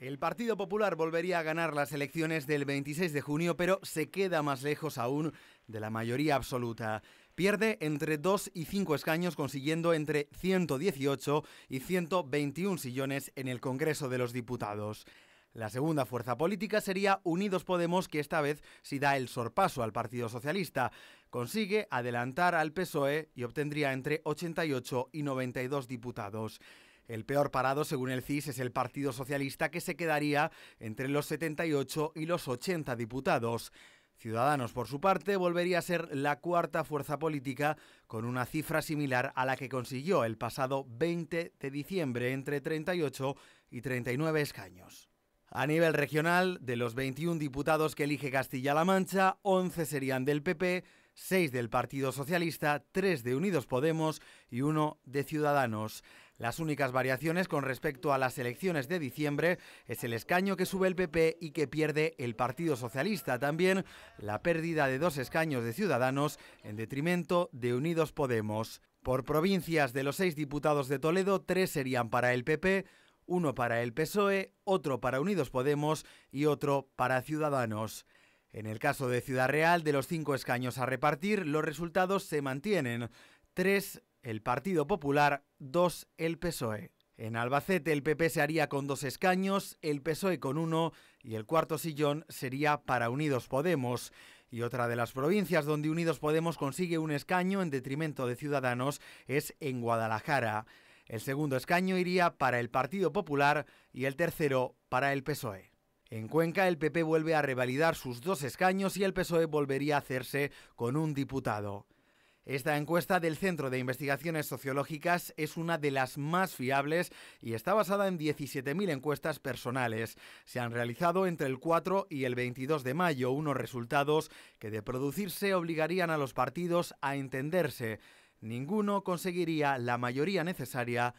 El Partido Popular volvería a ganar las elecciones del 26 de junio, pero se queda más lejos aún de la mayoría absoluta. Pierde entre 2 y 5 escaños, consiguiendo entre 118 y 121 sillones en el Congreso de los Diputados. La segunda fuerza política sería Unidos Podemos, que esta vez sí da el sorpaso al Partido Socialista. Consigue adelantar al PSOE y obtendría entre 88 y 92 diputados. El peor parado, según el CIS, es el Partido Socialista, que se quedaría entre los 78 y los 80 diputados. Ciudadanos, por su parte, volvería a ser la cuarta fuerza política con una cifra similar a la que consiguió el pasado 20 de diciembre entre 38 y 39 escaños. A nivel regional, de los 21 diputados que elige Castilla-La Mancha, 11 serían del PP, seis del Partido Socialista, tres de Unidos Podemos y uno de Ciudadanos. Las únicas variaciones con respecto a las elecciones de diciembre es el escaño que sube el PP y que pierde el Partido Socialista. También la pérdida de dos escaños de Ciudadanos en detrimento de Unidos Podemos. Por provincias de los seis diputados de Toledo, tres serían para el PP, uno para el PSOE, otro para Unidos Podemos y otro para Ciudadanos. En el caso de Ciudad Real, de los cinco escaños a repartir, los resultados se mantienen. Tres, el Partido Popular, dos, el PSOE. En Albacete el PP se haría con dos escaños, el PSOE con uno y el cuarto sillón sería para Unidos Podemos. Y otra de las provincias donde Unidos Podemos consigue un escaño en detrimento de Ciudadanos es en Guadalajara. El segundo escaño iría para el Partido Popular y el tercero para el PSOE. En Cuenca el PP vuelve a revalidar sus dos escaños y el PSOE volvería a hacerse con un diputado. Esta encuesta del Centro de Investigaciones Sociológicas es una de las más fiables y está basada en 17.000 encuestas personales. Se han realizado entre el 4 y el 22 de mayo unos resultados que de producirse obligarían a los partidos a entenderse. Ninguno conseguiría la mayoría necesaria